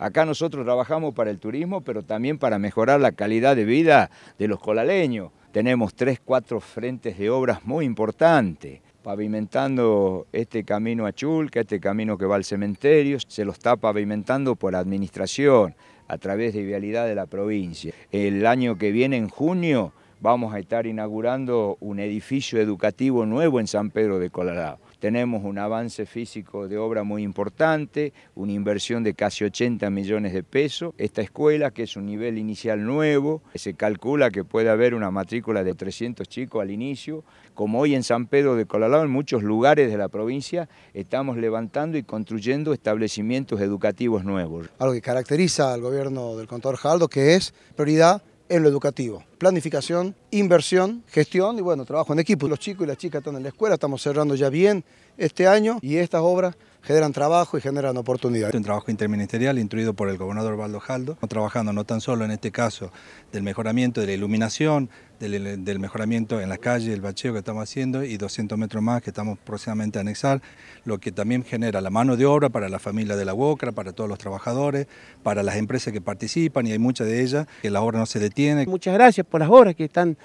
Acá nosotros trabajamos para el turismo, pero también para mejorar la calidad de vida de los colaleños. Tenemos tres, cuatro frentes de obras muy importantes pavimentando este camino a Chulca, este camino que va al cementerio, se lo está pavimentando por administración a través de vialidad de la provincia. El año que viene, en junio, vamos a estar inaugurando un edificio educativo nuevo en San Pedro de Colorado tenemos un avance físico de obra muy importante, una inversión de casi 80 millones de pesos. Esta escuela, que es un nivel inicial nuevo, se calcula que puede haber una matrícula de 300 chicos al inicio. Como hoy en San Pedro de Colalao, en muchos lugares de la provincia, estamos levantando y construyendo establecimientos educativos nuevos. Algo que caracteriza al gobierno del contador Jaldo, que es prioridad en lo educativo planificación, inversión, gestión y bueno, trabajo en equipo. Los chicos y las chicas están en la escuela, estamos cerrando ya bien este año y estas obras generan trabajo y generan oportunidades. Un trabajo interministerial instruido por el gobernador Valdo Jaldo, trabajando no tan solo en este caso del mejoramiento de la iluminación, del, mejoramiento en la calle, el bacheo que estamos haciendo y 200 metros más que estamos próximamente a anexar, lo que también genera la mano de obra para la familia de la UOCRA, para todos los trabajadores, para las empresas que participan y hay muchas de ellas que la obra no se detiene. Muchas gracias por las obras que están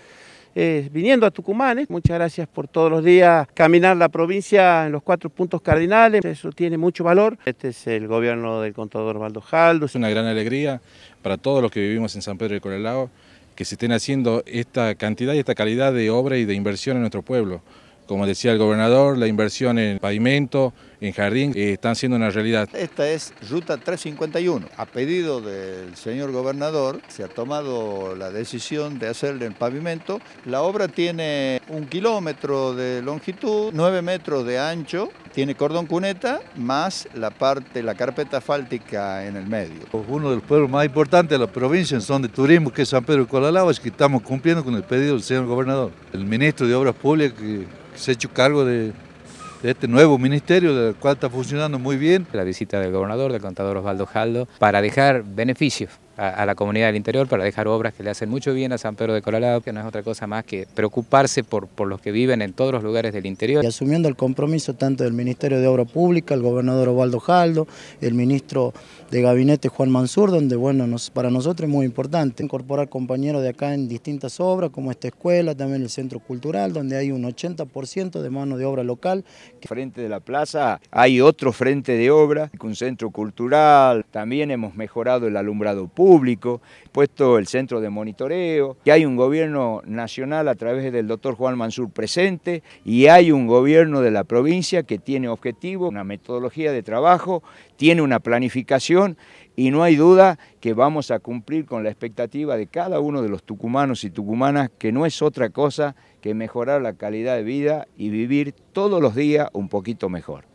eh, viniendo a Tucumán. ¿eh? Muchas gracias por todos los días caminar la provincia en los cuatro puntos cardinales. Eso tiene mucho valor. Este es el gobierno del contador Valdo Jaldo. Es una gran alegría para todos los que vivimos en San Pedro de Corralao que se estén haciendo esta cantidad y esta calidad de obra y de inversión en nuestro pueblo. Como decía el gobernador, la inversión en pavimento, en jardín eh, están siendo una realidad. Esta es Ruta 351. A pedido del señor gobernador se ha tomado la decisión de hacerle el pavimento. La obra tiene un kilómetro de longitud, nueve metros de ancho, tiene cordón cuneta más la parte, la carpeta asfáltica en el medio. Uno de los pueblos más importantes de la provincia en son de turismo que es San Pedro y Colalaba es que estamos cumpliendo con el pedido del señor gobernador. El ministro de Obras Públicas que se ha hecho cargo de de este nuevo ministerio, del cual está funcionando muy bien. La visita del gobernador, del contador Osvaldo Jaldo, para dejar beneficios a, la comunidad del interior para dejar obras que le hacen mucho bien a San Pedro de Coralado, que no es otra cosa más que preocuparse por, los que viven en todos los lugares del interior. Y asumiendo el compromiso tanto del Ministerio de Obra Pública, el gobernador Ovaldo Jaldo, el ministro de Gabinete Juan Mansur, donde bueno, para nosotros es muy importante incorporar compañeros de acá en distintas obras, como esta escuela, también el centro cultural, donde hay un 80% de mano de obra local. Frente de la plaza hay otro frente de obra, un centro cultural, también hemos mejorado el alumbrado público, público, puesto el centro de monitoreo, que hay un gobierno nacional a través del doctor Juan Mansur presente, y hay un gobierno de la provincia que tiene objetivo, una metodología de trabajo, tiene una planificación, y no hay duda que vamos a cumplir con la expectativa de cada uno de los tucumanos y tucumanas, que no es otra cosa que mejorar la calidad de vida y vivir todos los días un poquito mejor.